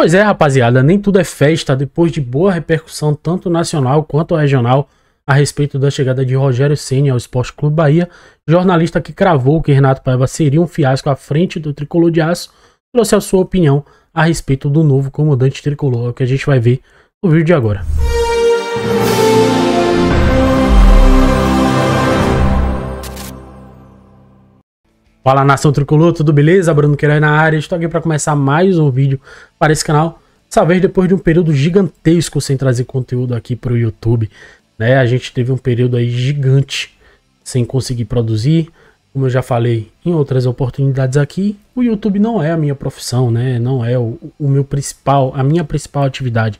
Pois é, rapaziada, nem tudo é festa. Depois de boa repercussão, tanto nacional quanto regional, a respeito da chegada de Rogério Ceni ao Esporte Clube Bahia, jornalista que cravou que Renato Paiva seria um fiasco à frente do tricolor de aço, trouxe a sua opinião a respeito do novo comandante tricolor, é que a gente vai ver no vídeo de agora. Música Fala nação tricolor, tudo beleza? Bruno Queiroz na área, estou aqui para começar mais um vídeo para esse canal. Dessa vez depois de um período gigantesco sem trazer conteúdo aqui para o YouTube, né? A gente teve um período aí gigante sem conseguir produzir. Como eu já falei em outras oportunidades aqui, o YouTube não é a minha profissão, né? Não é o, o meu principal, a minha principal atividade.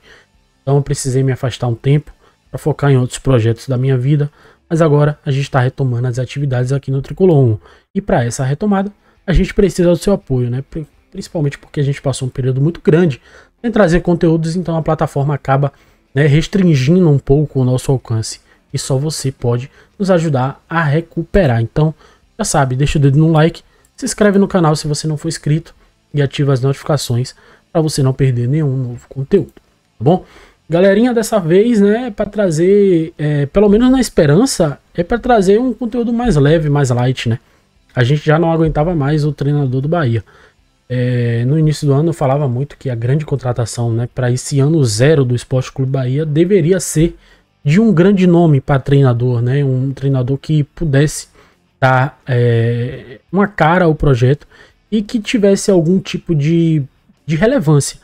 Então eu precisei me afastar um tempo para focar em outros projetos da minha vida, mas agora a gente está retomando as atividades aqui no Tricolor 1. E para essa retomada, a gente precisa do seu apoio, né? Principalmente porque a gente passou um período muito grande sem trazer conteúdos, então a plataforma acaba né, restringindo um pouco o nosso alcance. E só você pode nos ajudar a recuperar. Então, já sabe, deixa o dedo no like, se inscreve no canal se você não for inscrito e ativa as notificações para você não perder nenhum novo conteúdo, tá bom? Galerinha, dessa vez, né, para trazer, é, pelo menos na esperança, é para trazer um conteúdo mais leve, mais light, né? A gente já não aguentava mais o treinador do Bahia. É, no início do ano eu falava muito que a grande contratação né, para esse ano zero do Esporte Clube Bahia deveria ser de um grande nome para treinador, né, um treinador que pudesse dar é, uma cara ao projeto e que tivesse algum tipo de, de relevância.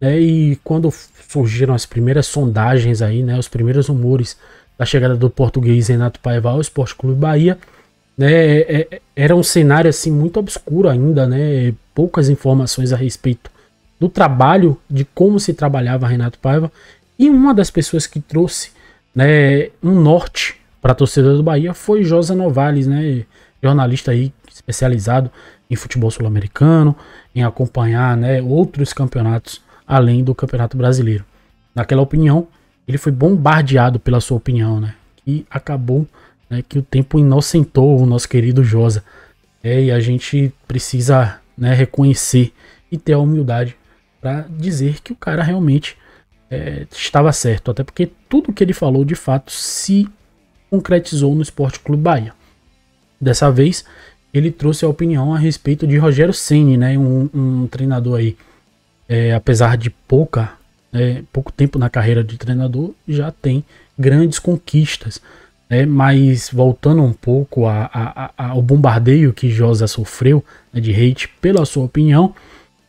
Né, e quando surgiram as primeiras sondagens aí, né, os primeiros rumores da chegada do português Renato Paiva ao Esporte Clube Bahia, né, é, é, era um cenário assim muito obscuro ainda, né, poucas informações a respeito do trabalho, de como se trabalhava Renato Paiva, e uma das pessoas que trouxe né, um norte para a torcida do Bahia foi Josa Novales, né, jornalista aí especializado em futebol sul-americano, em acompanhar né, outros campeonatos além do Campeonato Brasileiro. Naquela opinião, ele foi bombardeado pela sua opinião, né? E acabou né, que o tempo inocentou o nosso querido Josa. É, e a gente precisa né, reconhecer e ter a humildade para dizer que o cara realmente é, estava certo, até porque tudo que ele falou de fato se concretizou no Esporte Clube Bahia. Dessa vez, ele trouxe a opinião a respeito de Rogério Ceni, né, um, um treinador aí é, apesar de pouca, é, pouco tempo na carreira de treinador, já tem grandes conquistas. Né? Mas voltando um pouco a, a, a, ao bombardeio que Josa sofreu né, de hate pela sua opinião,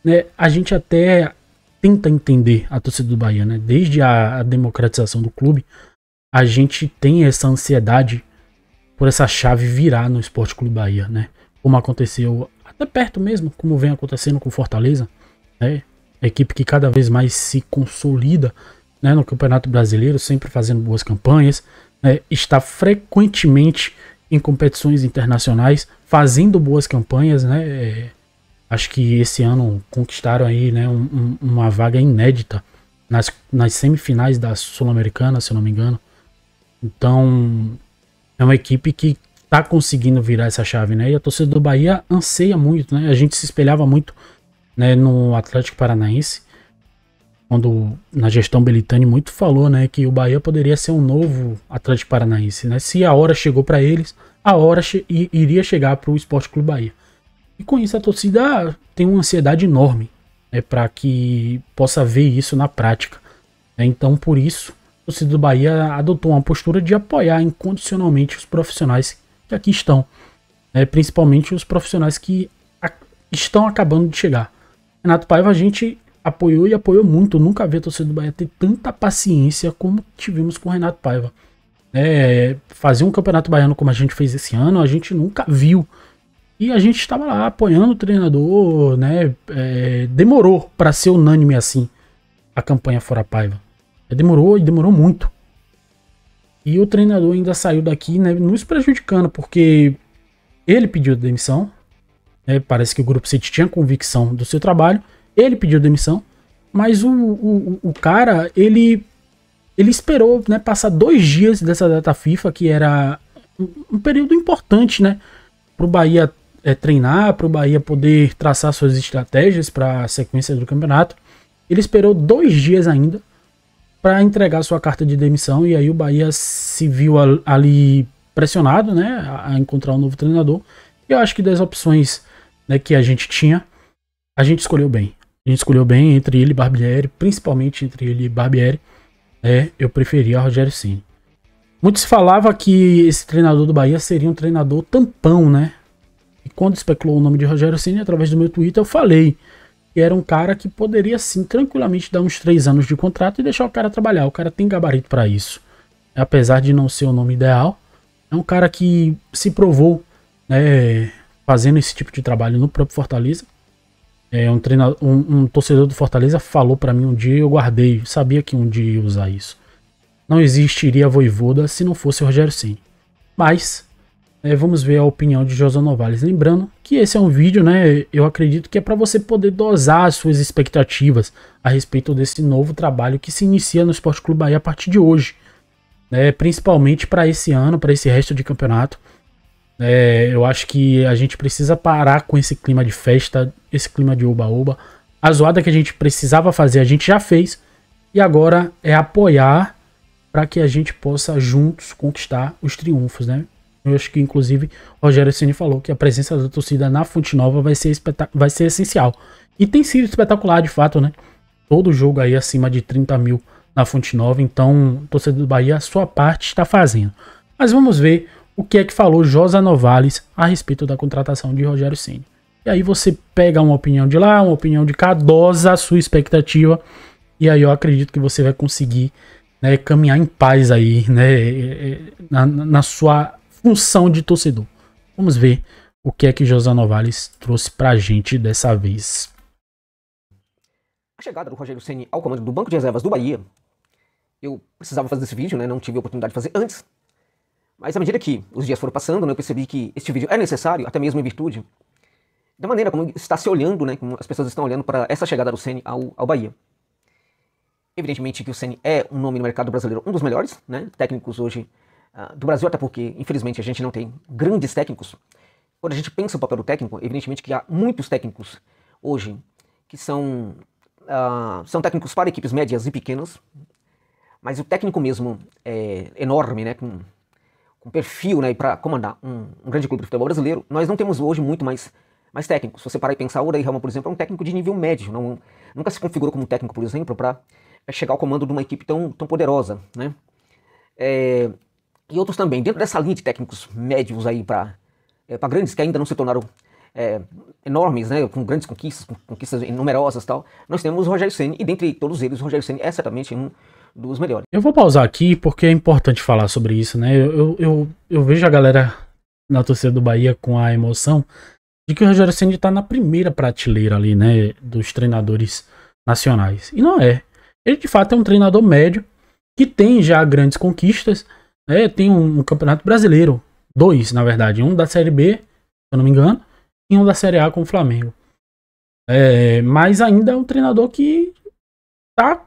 né, a gente até tenta entender a torcida do Bahia. Né? Desde a, democratização do clube, a gente tem essa ansiedade por essa chave virar no Esporte Clube Bahia, né? como aconteceu até perto mesmo, como vem acontecendo com Fortaleza. Né? equipe que cada vez mais se consolida né, no Campeonato Brasileiro, sempre fazendo boas campanhas, né, está frequentemente em competições internacionais, fazendo boas campanhas, né? É, acho que esse ano conquistaram aí, né, um, um, uma vaga inédita nas, nas semifinais da Sul-Americana, se eu não me engano. Então, é uma equipe que está conseguindo virar essa chave, né? E a torcida do Bahia anseia muito, né? A gente se espelhava muito né, no Atlético Paranaense, quando na gestão Belitani muito falou, né, que o Bahia poderia ser um novo Atlético Paranaense, né? Se a hora chegou para eles, a hora che iria chegar para o Esporte Clube Bahia. E com isso a torcida tem uma ansiedade enorme, né, para que possa ver isso na prática. Né. Então, por isso, a torcida do Bahia adotou uma postura de apoiar incondicionalmente os profissionais que aqui estão, né, principalmente os profissionais que estão acabando de chegar. Renato Paiva a gente apoiou e apoiou muito. Eu nunca vi a torcida do Bahia ter tanta paciência como tivemos com o Renato Paiva. É, fazer um campeonato baiano como a gente fez esse ano, a gente nunca viu. E a gente estava lá apoiando o treinador, né? É, demorou para ser unânime assim a campanha fora Paiva. É, demorou e demorou muito. E o treinador ainda saiu daqui, né? Nos prejudicando, porque ele pediu demissão, é, parece que o Grupo City tinha convicção do seu trabalho. Ele pediu demissão, mas o, o, o cara, ele, ele esperou né, passar dois dias dessa data FIFA, que era um período importante né, para o Bahia é, treinar, para o Bahia poder traçar suas estratégias para a sequência do campeonato. Ele esperou dois dias ainda para entregar sua carta de demissão e aí o Bahia se viu ali pressionado né, a encontrar um novo treinador. Eu acho que das opções né, que a gente tinha, a gente escolheu bem. A gente escolheu bem entre ele e Barbieri, principalmente entre ele e Barbieri. Né, eu preferia a Rogério Ceni. Muito se falava que esse treinador do Bahia seria um treinador tampão, né? E quando especulou o nome de Rogério Ceni através do meu Twitter, eu falei que era um cara que poderia sim tranquilamente dar uns três anos de contrato e deixar o cara trabalhar. O cara tem gabarito para isso, apesar de não ser o nome ideal. É um cara que se provou né, fazendo esse tipo de trabalho no próprio Fortaleza. É, um, treinador, um, um torcedor do Fortaleza falou para mim um dia e eu guardei, sabia que um dia ia usar isso. Não existiria Voivoda se não fosse o Rogério Ceni. Mas é, vamos ver a opinião de José Novales. Lembrando que esse é um vídeo, né? Eu acredito que é para você poder dosar as suas expectativas a respeito desse novo trabalho que se inicia no Esporte Clube Bahia a partir de hoje. Né, principalmente para esse ano, para esse resto de campeonato. É, eu acho que a gente precisa parar com esse clima de festa, esse clima de oba-oba. A zoada que a gente precisava fazer, a gente já fez. E agora é apoiar para que a gente possa juntos conquistar os triunfos, né? Eu acho que, inclusive, Rogério Ceni falou que a presença da torcida na Fonte Nova vai ser, vai ser essencial. E tem sido espetacular, de fato, né? Todo jogo aí acima de 30 mil na Fonte Nova. Então, torcedor do Bahia, a sua parte está fazendo. Mas vamos ver o que é que falou Josa Novales a respeito da contratação de Rogério Ceni. E aí você pega uma opinião de lá, uma opinião de cá, dosa a sua expectativa, e aí eu acredito que você vai conseguir né, caminhar em paz aí, né, é, é, na, na sua função de torcedor. Vamos ver o que é que Josa Novales trouxe pra gente dessa vez. A chegada do Rogério Ceni ao comando do Banco de Reservas do Bahia, eu precisava fazer esse vídeo, né, não tive a oportunidade de fazer antes mas à medida que os dias foram passando, né, eu percebi que este vídeo é necessário, até mesmo em virtude da maneira como está se olhando, né, como as pessoas estão olhando para essa chegada do Ceni ao, ao Bahia. Evidentemente que o Ceni é um nome no mercado brasileiro, um dos melhores né, técnicos hoje uh, do Brasil, até porque, infelizmente, a gente não tem grandes técnicos. Quando a gente pensa o papel do técnico, evidentemente que há muitos técnicos hoje que são, uh, são técnicos para equipes médias e pequenas, mas o técnico mesmo é enorme, né, com, com perfil né, para comandar um, um, grande clube de futebol brasileiro, nós não temos hoje muito mais, mais técnicos. Se você parar e pensar, o Odair Helman, por exemplo, é um técnico de nível médio. Não, nunca se configurou como técnico, por exemplo, para chegar ao comando de uma equipe tão, tão poderosa. Né? É, e outros também. Dentro dessa linha de técnicos médios aí para é, grandes que ainda não se tornaram é, enormes, né, com grandes conquistas, conquistas numerosas tal, nós temos o Rogério Senna, e dentre todos eles, o Rogério Senna é certamente um, dos melhores. Eu vou pausar aqui porque é importante falar sobre isso, né? Eu, eu, eu, eu vejo a galera na torcida do Bahia com a emoção de que o Rogério Ceni está na primeira prateleira ali, né, dos treinadores nacionais. E não é. Ele de fato é um treinador médio que tem já grandes conquistas, né? Tem um, um campeonato brasileiro, dois na verdade, um da Série B, se eu não me engano, e um da Série A com o Flamengo. É, mas ainda é um treinador que tá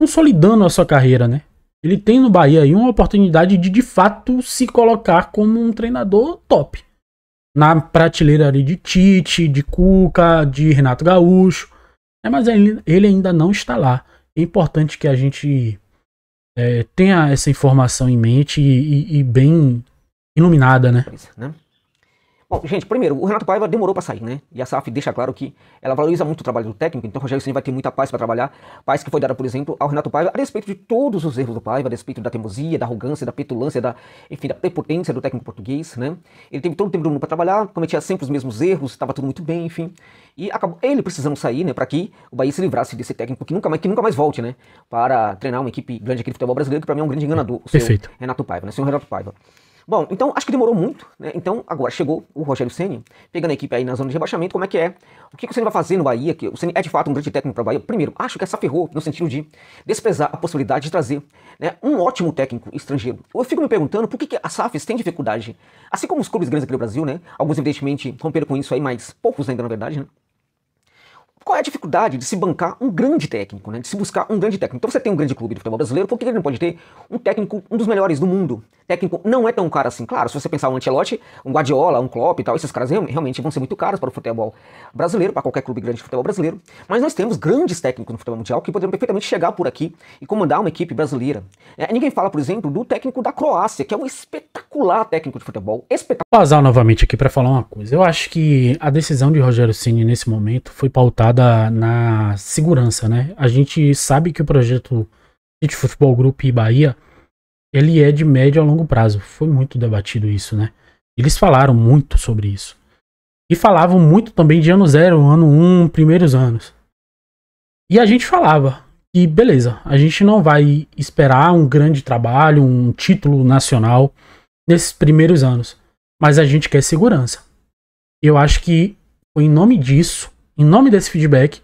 consolidando a sua carreira, né? Ele tem no Bahia aí uma oportunidade de de fato se colocar como um treinador top. Na prateleira ali de Tite, de Cuca, de Renato Gaúcho. Né? Mas ele, ainda não está lá. É importante que a gente é, tenha essa informação em mente e, e, e bem iluminada, né? É né? Bom, gente, primeiro, o Renato Paiva demorou para sair, né? E a SAF deixa claro que ela valoriza muito o trabalho do técnico, então o Rogério Ceni vai ter muita paz para trabalhar. Paz que foi dada, por exemplo, ao Renato Paiva a respeito de todos os erros do Paiva, a respeito da teimosia, da arrogância, da petulância, da, enfim, da prepotência do técnico português, né? Ele teve todo o tempo do mundo para trabalhar, cometia sempre os mesmos erros, estava tudo muito bem, enfim. E acabou ele precisando sair, né, para que o Bahia se livrasse desse técnico que nunca mais, que nunca mais volte, né, para treinar uma equipe grande aqui do futebol brasileiro, que para mim é um grande enganador, o Perfeito. Renato Paiva, né? Senhor Renato Paiva. Bom, então acho que demorou muito, né? Então agora chegou o Rogério Ceni, pegando a equipe aí na zona de rebaixamento, como é que é? O que, que o Ceni vai fazer no Bahia? Que o Ceni é de fato um grande técnico para o Bahia. Primeiro, acho que essa ferrou no sentido de desprezar a possibilidade de trazer né, um ótimo técnico estrangeiro. Eu fico me perguntando por que, que as SAFs têm dificuldade, assim como os clubes grandes aqui no Brasil, né? Alguns evidentemente romperam com isso aí, mas poucos ainda na verdade, né? qual é a dificuldade de se bancar um grande técnico, né? de se buscar um grande técnico? Então você tem um grande clube de futebol brasileiro, por que ele não pode ter um técnico, um dos melhores do mundo? Técnico não é tão caro assim, claro, se você pensar um Ancelotti, um Guardiola, um Klopp e tal, esses caras realmente vão ser muito caros para o futebol brasileiro, para qualquer clube grande de futebol brasileiro, mas nós temos grandes técnicos no futebol mundial que poderiam perfeitamente chegar por aqui e comandar uma equipe brasileira. É, ninguém fala, por exemplo, do técnico da Croácia, que é um espetacular técnico de futebol, espetacular. Vou novamente aqui para falar uma coisa, eu acho que a decisão de Rogério Ceni nesse momento foi pautada na segurança, né? A gente sabe que o projeto de futebol Group e Bahia ele é de médio a longo prazo. Foi muito debatido isso, né? Eles falaram muito sobre isso. E falavam muito também de ano zero, ano um, primeiros anos. E a gente falava que, beleza, a gente não vai esperar um grande trabalho, um título nacional nesses primeiros anos. Mas a gente quer segurança. Eu acho que foi em nome disso em nome desse feedback,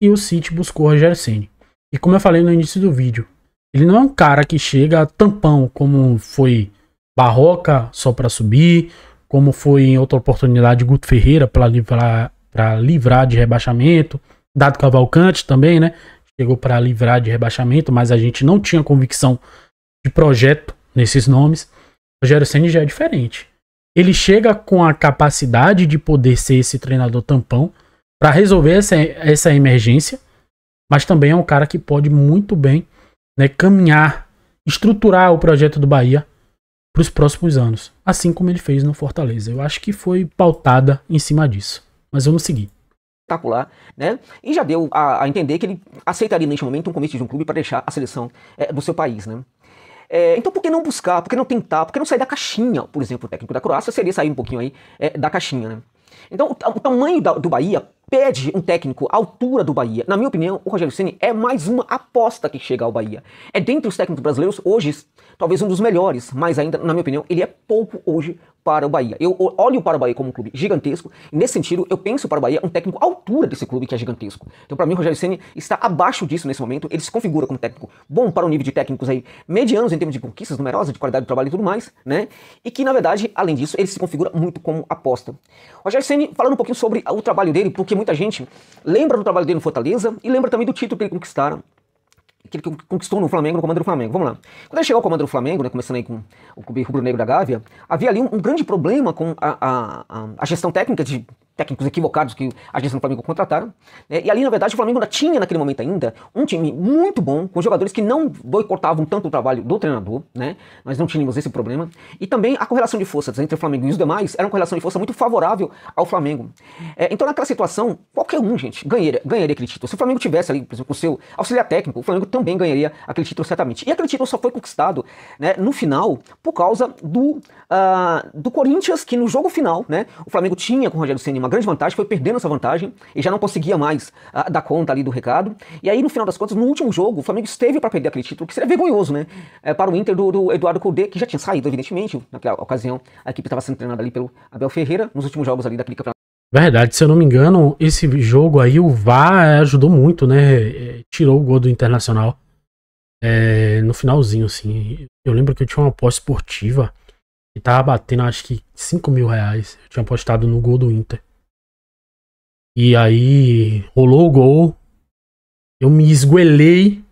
e o City buscou Rogério Ceni. E como eu falei no início do vídeo, ele não é um cara que chega tampão como foi Barroca só para subir, como foi em outra oportunidade Guto Ferreira para livrar para livrar de rebaixamento, dado Cavalcante também, né? Chegou para livrar de rebaixamento, mas a gente não tinha convicção de projeto nesses nomes. Rogério Ceni já é diferente. Ele chega com a capacidade de poder ser esse treinador tampão, para resolver essa, essa emergência, mas também é um cara que pode muito bem né, caminhar, estruturar o projeto do Bahia para os próximos anos, assim como ele fez no Fortaleza. Eu acho que foi pautada em cima disso, mas vamos seguir espetacular, né? E já deu a, a, entender que ele aceitaria neste momento um convite de um clube para deixar a seleção é, do seu país, né? É, então, por que não buscar, por que não tentar, por que não sair da caixinha, por exemplo, o técnico da Croácia seria sair um pouquinho aí é, da caixinha, né? Então, o, o tamanho da, do Bahia pede um técnico à altura do Bahia. Na minha opinião, o Rogério Ceni é mais uma aposta que chega ao Bahia. É dentre os técnicos brasileiros hoje, talvez um dos melhores, mas ainda, na minha opinião, ele é pouco hoje para o Bahia. Eu olho para o Bahia como um clube gigantesco. E nesse sentido, eu penso para o Bahia um técnico à altura desse clube que é gigantesco. Então, para mim, o Rogério Ceni está abaixo disso nesse momento. Ele se configura como técnico bom para o nível de técnicos aí medianos em termos de conquistas numerosas, de qualidade de trabalho e tudo mais, né? E que, na verdade, além disso, ele se configura muito como aposta. O Rogério Ceni falando um pouquinho sobre o trabalho dele, porque muita gente lembra do trabalho dele no Fortaleza e lembra também do título que ele conquistara que ele conquistou no Flamengo, no comando do Flamengo. Vamos lá. Quando ele chegou ao comando do Flamengo, né, começando aí com o rubro-negro da Gávea, havia ali um, um grande problema com a, a, a, gestão técnica de técnicos equivocados que a agência do Flamengo contrataram. Né? E ali, na verdade, o Flamengo ainda tinha, naquele momento ainda, um time muito bom, com jogadores que não boicotavam tanto o trabalho do treinador, né? Nós não tínhamos esse problema. E também a correlação de forças entre o Flamengo e os demais era uma correlação de força muito favorável ao Flamengo. É, então, naquela situação, qualquer um, gente, ganharia, ganharia aquele título. Se o Flamengo tivesse ali, por exemplo, o seu auxiliar técnico, o Flamengo também ganharia aquele título certamente. E aquele título só foi conquistado, né, no final, por causa do, uh, do Corinthians, que no jogo final, né, o Flamengo tinha com o Rogério Ceni uma grande vantagem, foi perdendo essa vantagem e já não conseguia mais ah, dar conta ali do recado. E aí, no final das contas, no último jogo, o Flamengo esteve para perder aquele título, que seria vergonhoso, né? É, para o Inter do, do Eduardo Cudê, que já tinha saído, evidentemente, naquela ocasião, a equipe estava sendo treinada ali pelo Abel Ferreira, nos últimos jogos ali daquele campeonato. Verdade, se eu não me engano, esse jogo aí, o VAR é, ajudou muito, né? É, tirou o gol do Internacional é, no finalzinho, assim. Eu lembro que eu tinha uma aposta esportiva e tava batendo, acho que 5 mil reais. Eu tinha apostado no gol do Inter. E aí rolou o gol. Eu me esguelei.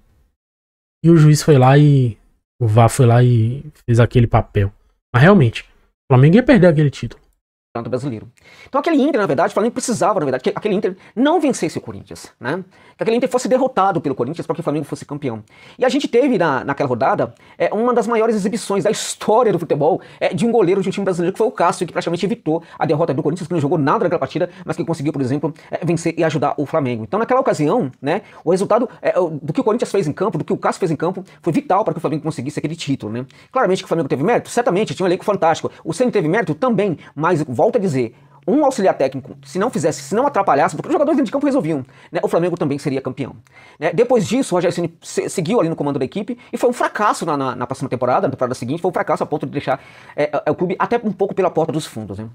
E o juiz foi lá e. O VAR foi lá e fez aquele papel. Mas realmente, o Flamengo ia perder aquele título. Campeonato Brasileiro. Então aquele Inter, na verdade, o Flamengo precisava, na verdade, que aquele Inter não vencesse o Corinthians, né? Que aquele Inter fosse derrotado pelo Corinthians para que o Flamengo fosse campeão. E a gente teve na, naquela rodada é, uma das maiores exibições da história do futebol é, de um goleiro de um time brasileiro que foi o Cássio, que praticamente evitou a derrota do Corinthians, que não jogou nada naquela partida, mas que conseguiu, por exemplo, é, vencer e ajudar o Flamengo. Então naquela ocasião, né, o resultado é, do que o Corinthians fez em campo, do que o Cássio fez em campo, foi vital para que o Flamengo conseguisse aquele título, né? Claramente que o Flamengo teve mérito, certamente, tinha um elenco fantástico. O Ceni teve mérito também, mas volto a dizer, um auxiliar técnico, se não fizesse, se não atrapalhasse, porque os jogadores dentro de campo resolviam, né? o Flamengo também seria campeão. Né? Depois disso, o Rogério Ceni seguiu ali no comando da equipe e foi um fracasso na, na, na, próxima temporada, na temporada seguinte, foi um fracasso a ponto de deixar é, é, é o clube até um pouco pela porta dos fundos. Né?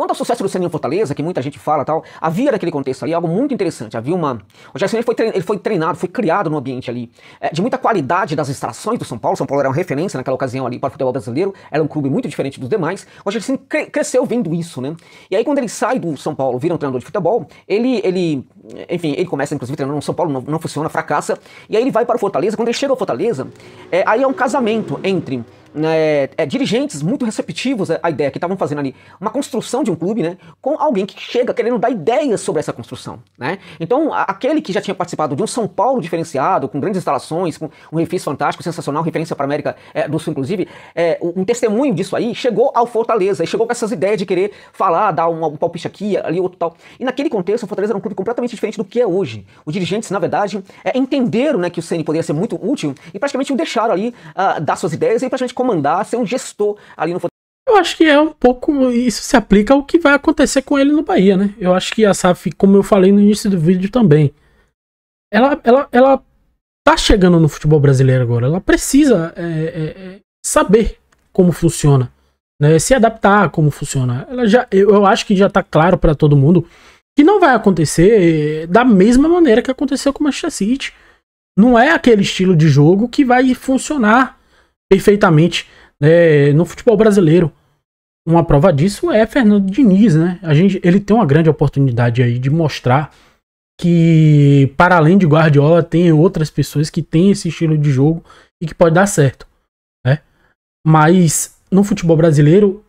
Quanto ao sucesso do Luciano Fortaleza, que muita gente fala tal, havia naquele contexto ali algo muito interessante. Havia uma. O Jair foi, ele foi treinado, foi criado num ambiente ali é, de muita qualidade das extrações do São Paulo. São Paulo era uma referência naquela ocasião ali para o futebol brasileiro, era um clube muito diferente dos demais. O Jair cre cresceu vendo isso, né? E aí, quando ele sai do São Paulo, vira um treinador de futebol, ele, ele enfim, ele começa inclusive treinando no São Paulo, não, não funciona, fracassa. E aí ele vai para o Fortaleza. Quando ele chega ao Fortaleza, é, aí é um casamento entre né, é, dirigentes muito receptivos à ideia que estavam fazendo ali uma construção de um clube, né, com alguém que chega querendo dar ideias sobre essa construção, né? Então aquele que já tinha participado de um São Paulo diferenciado, com grandes instalações, com um refis fantástico, sensacional, referência para a América é, do Sul, inclusive, é, um testemunho disso aí chegou ao Fortaleza e chegou com essas ideias de querer falar, dar um, um palpite aqui, ali outro tal. E naquele contexto o Fortaleza era um clube completamente diferente do que é hoje. Os dirigentes, na verdade, é, entenderam, né, que o CN poderia ser muito útil e praticamente o deixaram ali uh, dar suas ideias e praticamente comandar, ser um gestor ali no eu acho que é um pouco. Isso se aplica ao que vai acontecer com ele no Bahia, né? Eu acho que a SAF, como eu falei no início do vídeo também, ela, ela, ela tá chegando no futebol brasileiro agora. Ela precisa é, é, é saber como funciona, né? Se adaptar a como funciona. Ela já, eu, eu acho que já tá claro para todo mundo que não vai acontecer é, da mesma maneira que aconteceu com o Manchester City. Não é aquele estilo de jogo que vai funcionar perfeitamente né, no futebol brasileiro. Uma prova disso é Fernando Diniz, né? A gente, ele tem uma grande oportunidade aí de mostrar que, para além de Guardiola, tem outras pessoas que têm esse estilo de jogo e que pode dar certo, né? Mas no futebol brasileiro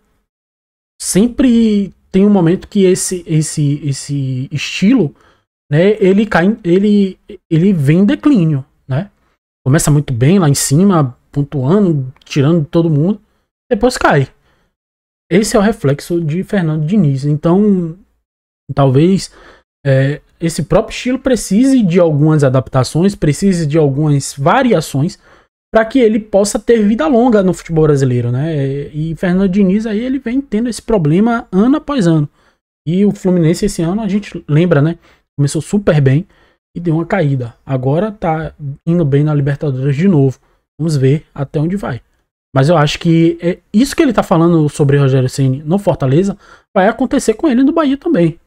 sempre tem um momento que esse esse esse estilo, né, ele cai, ele ele vem em declínio, né? Começa muito bem lá em cima, pontuando, tirando todo mundo, depois cai. Esse é o reflexo de Fernando Diniz. Então, talvez é, esse próprio estilo precise de algumas adaptações, precise de algumas variações para que ele possa ter vida longa no futebol brasileiro, né? E Fernando Diniz aí ele vem tendo esse problema ano após ano. E o Fluminense esse ano a gente lembra, né? Começou super bem e deu uma caída. Agora tá indo bem na Libertadores de novo. Vamos ver até onde vai. Mas eu acho que é isso que ele tá falando sobre Rogério Ceni no Fortaleza vai acontecer com ele no Bahia também.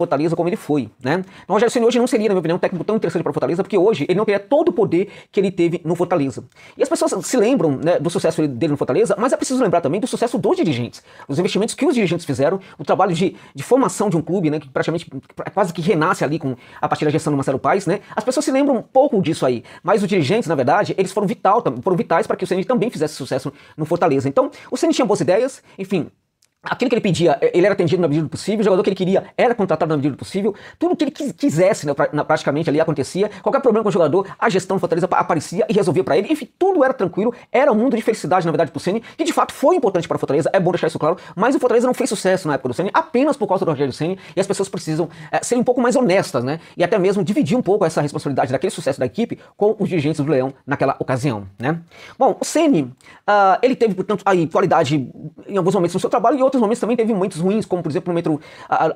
Fortaleza como ele foi, né? Então, Rogério Ceni hoje não seria, na minha opinião, um técnico tão interessante para Fortaleza, porque hoje ele não teria todo o poder que ele teve no Fortaleza. E as pessoas se lembram né, do sucesso dele no Fortaleza, mas é preciso lembrar também do sucesso dos dirigentes, dos investimentos que os dirigentes fizeram, o trabalho de, de formação de um clube, né, que praticamente quase que renasce ali com a partir da gestão do Marcelo Paes, né? As pessoas se lembram um pouco disso aí, mas os dirigentes, na verdade, eles foram vital, foram vitais para que o Ceni também fizesse sucesso no Fortaleza. Então, o Ceni tinha boas ideias, enfim, aquilo que ele pedia, eh, ele era atendido na medida do possível, o jogador que ele queria era contratado na medida do possível, tudo que ele quisesse né, pra, praticamente ali acontecia, qualquer problema com o jogador, a gestão do Fortaleza aparecia e resolvia para ele, enfim, tudo era tranquilo, era um mundo de felicidade, na verdade, pro Ceni, que de fato foi importante para o Fortaleza, é bom deixar isso claro, mas o Fortaleza não fez sucesso na época do Ceni, apenas por causa do Rogério Ceni, e as pessoas precisam é, ser um pouco mais honestas, né, e até mesmo dividir um pouco essa responsabilidade daquele sucesso da equipe com os dirigentes do Leão naquela ocasião, né. Bom, o Ceni, uh, ele teve, portanto, aí qualidade em alguns momentos no seu trabalho e outros outros momentos também teve momentos ruins, como por exemplo no metro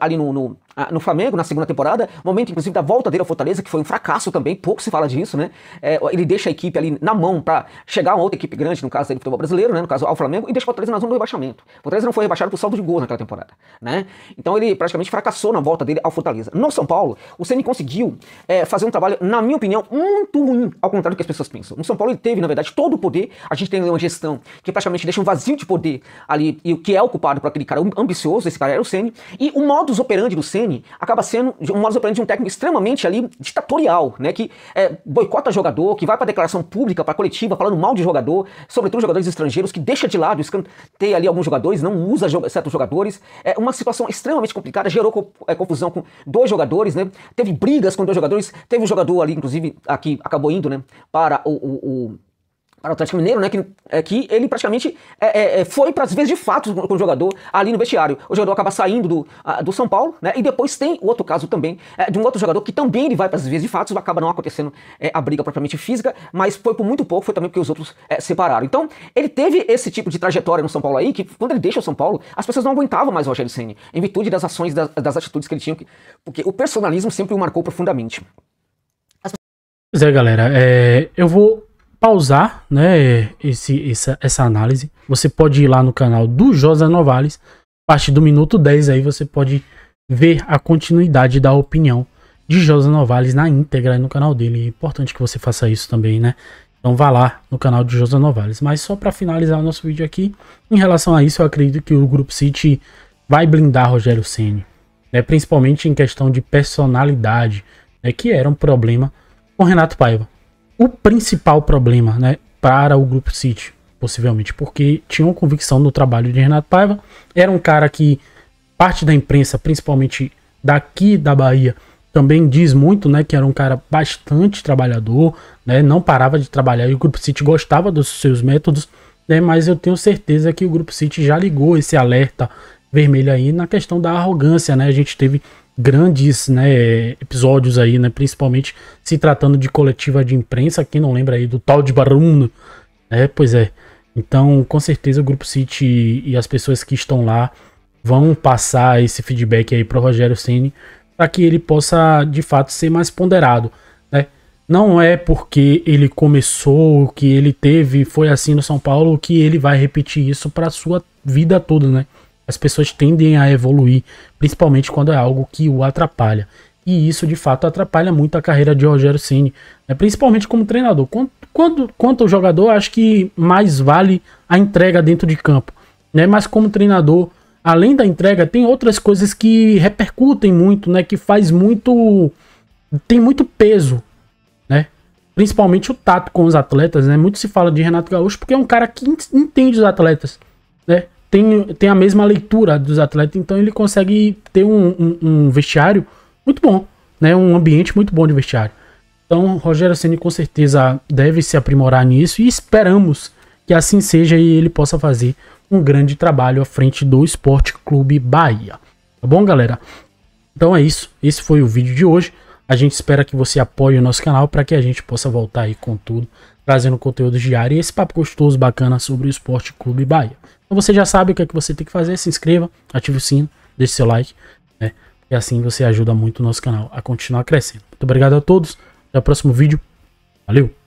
ali no, no, no, Flamengo, na segunda temporada, momento inclusive da volta dele ao Fortaleza, que foi um fracasso também, pouco se fala disso, né? É, ele deixa a equipe ali na mão para chegar a uma outra equipe grande, no caso do futebol brasileiro, né? No caso ao Flamengo, e deixa o Fortaleza na zona do rebaixamento. O Fortaleza não foi rebaixado por saldo de gols naquela temporada, né? Então ele praticamente fracassou na volta dele ao Fortaleza. No São Paulo, o Ceni conseguiu é, fazer um trabalho, na minha opinião, muito ruim, ao contrário do que as pessoas pensam. No São Paulo ele teve, na verdade, todo o poder, a gente tem uma gestão que praticamente deixa um vazio de poder ali, e o que é ocupado para aquele cara ambicioso, esse cara era o Ceni, e o modus operandi do Ceni acaba sendo um modus operandi de um técnico extremamente ali ditatorial, né, que é, boicota jogador, que vai para declaração pública, para coletiva, falando mal de jogador, sobretudo jogadores estrangeiros, que deixa de lado, escanteia ali alguns jogadores, não usa jo certos jogadores. É uma situação extremamente complicada, gerou co é, confusão com dois jogadores, né, teve brigas com dois jogadores, teve um jogador ali, inclusive, aqui acabou indo, né, para o, o, o para o Atlético Mineiro, né? Que, é, que ele praticamente é, é, é foi para as vezes de fato com o jogador ali no vestiário. O jogador acaba saindo do, a, do São Paulo, né? E depois tem o outro caso também é, de um outro jogador que também ele vai para as vezes de fato, acaba não acontecendo é, a briga propriamente física, mas foi por muito pouco, foi também porque os outros separaram. Então, ele teve esse tipo de trajetória no São Paulo aí, que quando ele deixa o São Paulo, as pessoas não aguentavam mais o Rogério Senni, em virtude das ações, das, das atitudes que ele tinha, porque o personalismo sempre o marcou profundamente. Zé, Pois é, galera, eu vou pausar né, esse, essa, essa análise, você pode ir lá no canal do José Novales. A partir do minuto 10 aí você pode ver a continuidade da opinião de José Novales na íntegra no canal dele. É importante que você faça isso também, né? Então vá lá no canal de José Novales. Mas só para finalizar o nosso vídeo aqui, em relação a isso, eu acredito que o Grupo City vai blindar Rogério Ceni, né? principalmente em questão de personalidade, né? que era um problema com Renato Paiva o principal problema né, para o Grupo City, possivelmente, porque tinham convicção no trabalho de Renato Paiva. Era um cara que parte da imprensa, principalmente daqui da Bahia, também diz muito, né, que era um cara bastante trabalhador, né, não parava de trabalhar e o Grupo City gostava dos seus métodos, né, mas eu tenho certeza que o Grupo City já ligou esse alerta vermelho aí na questão da arrogância, né? A gente teve grandes né, episódios aí, né, principalmente se tratando de coletiva de imprensa, quem não lembra aí do tal de Baruno, né, pois é. Então, com certeza o Grupo City e as pessoas que estão lá vão passar esse feedback aí para o Rogério Ceni para que ele possa de fato ser mais ponderado, né? Não é porque ele começou, que ele teve, foi assim no São Paulo, que ele vai repetir isso para sua vida toda, né? As pessoas tendem a evoluir, principalmente quando é algo que o atrapalha. E isso de fato atrapalha muito a carreira de Rogério Ceni, né? principalmente como treinador. Quanto, quanto ao jogador, acho que mais vale a entrega dentro de campo. Né? Mas como treinador, além da entrega, tem outras coisas que repercutem muito, né? que faz muito. tem muito peso. Né? Principalmente o tato com os atletas. Né? Muito se fala de Renato Gaúcho porque é um cara que entende os atletas. Né? tem, tem a mesma leitura dos atletas, então ele consegue ter um, um, um vestiário muito bom, né? Um ambiente muito bom de vestiário. Então, Rogério Ceni com certeza deve se aprimorar nisso e esperamos que assim seja e ele possa fazer um grande trabalho à frente do Esporte Clube Bahia. Tá bom, galera? Então é isso. Esse foi o vídeo de hoje. A gente espera que você apoie o nosso canal para que a gente possa voltar aí com tudo, trazendo conteúdo diário e esse papo gostoso, bacana sobre o Esporte Clube Bahia. Então você já sabe o que é que você tem que fazer. Se inscreva, ative o sino, deixe seu like, né? E assim você ajuda muito o nosso canal a continuar crescendo. Muito obrigado a todos. Até o próximo vídeo. Valeu!